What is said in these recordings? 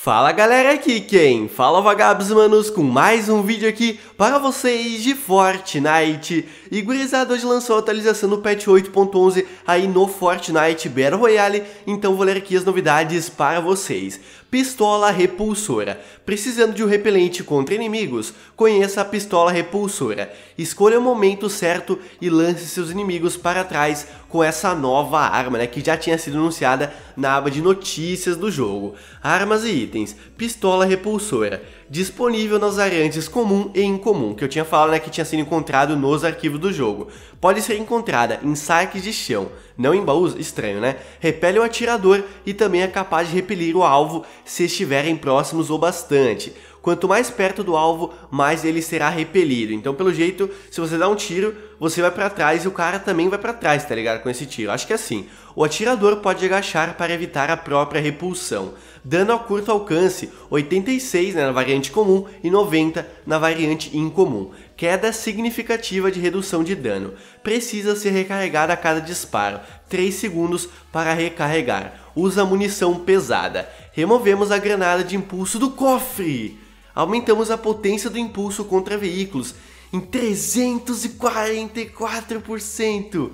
Fala galera aqui quem? Fala vagabos manos com mais um vídeo aqui para vocês de Fortnite E gurizada hoje lançou a atualização do patch 8.11 aí no Fortnite Battle Royale Então vou ler aqui as novidades para vocês Pistola Repulsora Precisando de um repelente contra inimigos? Conheça a Pistola Repulsora Escolha o momento certo e lance seus inimigos para trás com essa nova arma né, Que já tinha sido anunciada na aba de notícias do jogo Armas e itens, pistola repulsora, disponível nas variantes comum e incomum, que eu tinha falado né, que tinha sido encontrado nos arquivos do jogo. Pode ser encontrada em saques de chão, não em baús, estranho né? Repele o atirador e também é capaz de repelir o alvo se estiverem próximos ou bastante. Quanto mais perto do alvo, mais ele será repelido. Então, pelo jeito, se você dá um tiro, você vai para trás e o cara também vai para trás, tá ligado? Com esse tiro. Acho que é assim. O atirador pode agachar para evitar a própria repulsão. Dano a curto alcance, 86 né, na variante variante comum e 90 na variante incomum. Queda significativa de redução de dano. Precisa ser recarregada a cada disparo, 3 segundos para recarregar. Usa munição pesada. Removemos a granada de impulso do cofre. Aumentamos a potência do impulso contra veículos em 344%.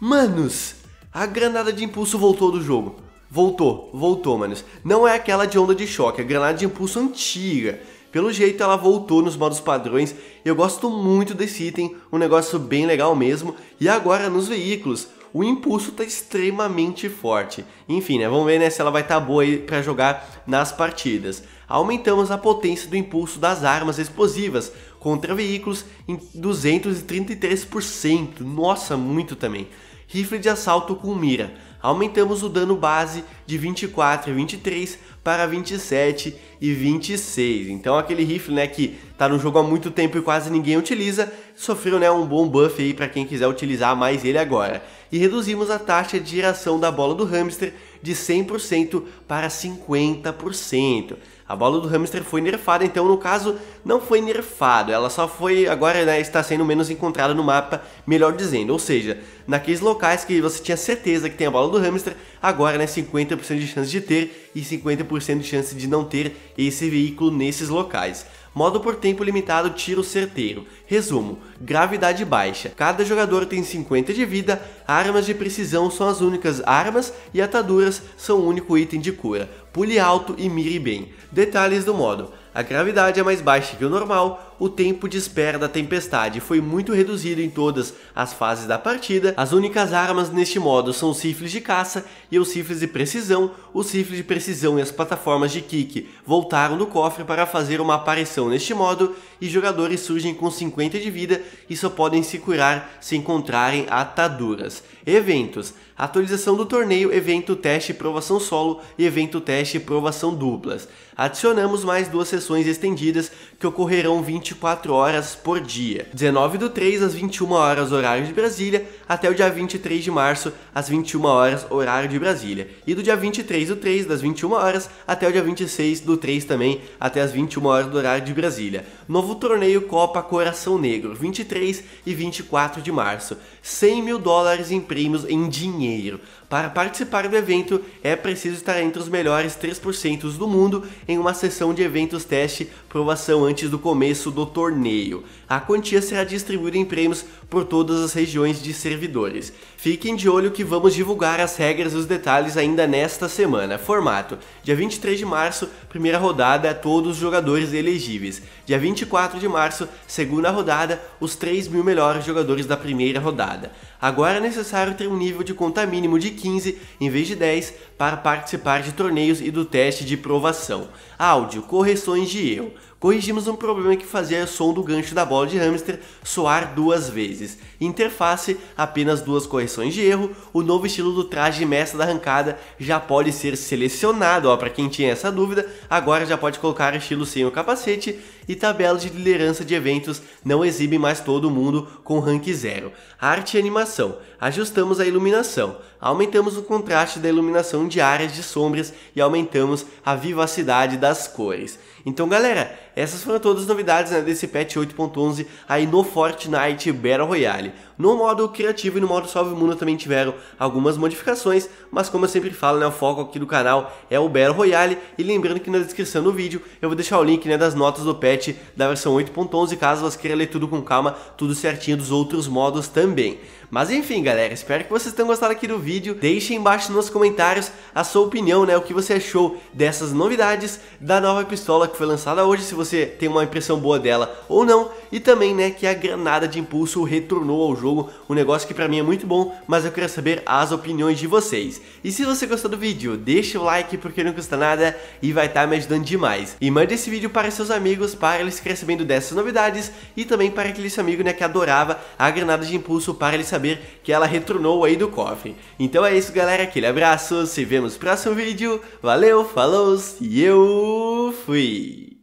Manos, a granada de impulso voltou do jogo. Voltou, voltou, manos. Não é aquela de onda de choque, é granada de impulso antiga. Pelo jeito ela voltou nos modos padrões. Eu gosto muito desse item, um negócio bem legal mesmo. E agora nos veículos, o impulso está extremamente forte. Enfim, né? Vamos ver né, se ela vai estar tá boa aí para jogar nas partidas. Aumentamos a potência do impulso das armas explosivas contra veículos em 233%. Nossa, muito também. Rifle de assalto com mira aumentamos o dano base de 24 e 23 para 27 e 26. Então aquele rifle né, que está no jogo há muito tempo e quase ninguém utiliza, sofreu né, um bom buff aí para quem quiser utilizar mais ele agora. E reduzimos a taxa de geração da bola do hamster de 100% para 50%. A bola do hamster foi nerfada, então no caso não foi nerfado, ela só foi agora né, está sendo menos encontrada no mapa, melhor dizendo. Ou seja, naqueles locais que você tinha certeza que tem a bola do hamster, agora né 50% de chance de ter e 50% de chance de não ter esse veículo nesses locais. Modo por tempo limitado, tiro certeiro. Resumo: gravidade baixa. Cada jogador tem 50 de vida, armas de precisão são as únicas armas e ataduras são o único item de cura. Pule alto e mire bem. Detalhes do modo: a gravidade é mais baixa que o normal, o tempo de espera da tempestade foi muito reduzido em todas as fases da partida. As únicas armas neste modo são os rifles de caça e os rifles de precisão. Os rifles de precisão e as plataformas de kick voltaram do cofre para fazer uma aparição neste modo e jogadores surgem com 50 de vida e só podem se curar se encontrarem ataduras. Eventos. Atualização do torneio, evento teste e provação solo e evento teste e provação duplas. Adicionamos mais duas sessões estendidas que ocorrerão 20 24 horas por dia, 19 do 3 às 21 horas horário de Brasília, até o dia 23 de março às 21 horas horário de Brasília, e do dia 23 do 3 das 21 horas até o dia 26 do 3 também até as 21 horas do horário de Brasília. Novo torneio Copa Coração Negro, 23 e 24 de março, 100 mil dólares em prêmios em dinheiro. Para participar do evento é preciso estar entre os melhores 3% do mundo em uma sessão de eventos teste provação antes do começo do torneio. A quantia será distribuída em prêmios por todas as regiões de servidores. Fiquem de olho que vamos divulgar as regras e os detalhes ainda nesta semana. Formato: dia 23 de março, primeira rodada, todos os jogadores elegíveis. Dia 24 de março, segunda rodada, os 3 mil melhores jogadores da primeira rodada. Agora é necessário ter um nível de conta mínimo de 15 em vez de 10 para participar de torneios e do teste de provação. Áudio: correções de erro corrigimos um problema que fazia o som do gancho da bola de hamster soar duas vezes. Interface, apenas duas correções de erro, o novo estilo do traje mestre da arrancada já pode ser selecionado, ó, para quem tinha essa dúvida, agora já pode colocar estilo sem o capacete e tabelas de liderança de eventos não exibem mais todo mundo com rank zero. Arte e animação, ajustamos a iluminação, aumentamos o contraste da iluminação de áreas de sombras e aumentamos a vivacidade das cores. Então galera, essas foram todas as novidades né, desse patch 8.11 aí no Fortnite Battle Royale. No modo criativo e no modo Salve Mundo também tiveram algumas modificações, mas como eu sempre falo, né, o foco aqui do canal é o Battle Royale, e lembrando que na descrição do vídeo eu vou deixar o link né, das notas do patch da versão 8.11, caso você queira ler tudo com calma, tudo certinho dos outros modos também. Mas enfim, galera, espero que vocês tenham gostado aqui do vídeo. Deixem embaixo nos comentários a sua opinião, né? O que você achou dessas novidades da nova pistola que foi lançada hoje, se você tem uma impressão boa dela ou não. E também, né, que a granada de impulso retornou ao jogo jogo, um negócio que pra mim é muito bom, mas eu quero saber as opiniões de vocês. E se você gostou do vídeo, deixa o like porque não custa nada e vai estar tá me ajudando demais. E mande esse vídeo para seus amigos, para eles ficarem sabendo dessas novidades e também para aquele seu amigo né, que adorava a granada de impulso para ele saber que ela retornou aí do cofre. Então é isso galera, aquele abraço, se vemos no próximo vídeo, valeu, falou e eu fui!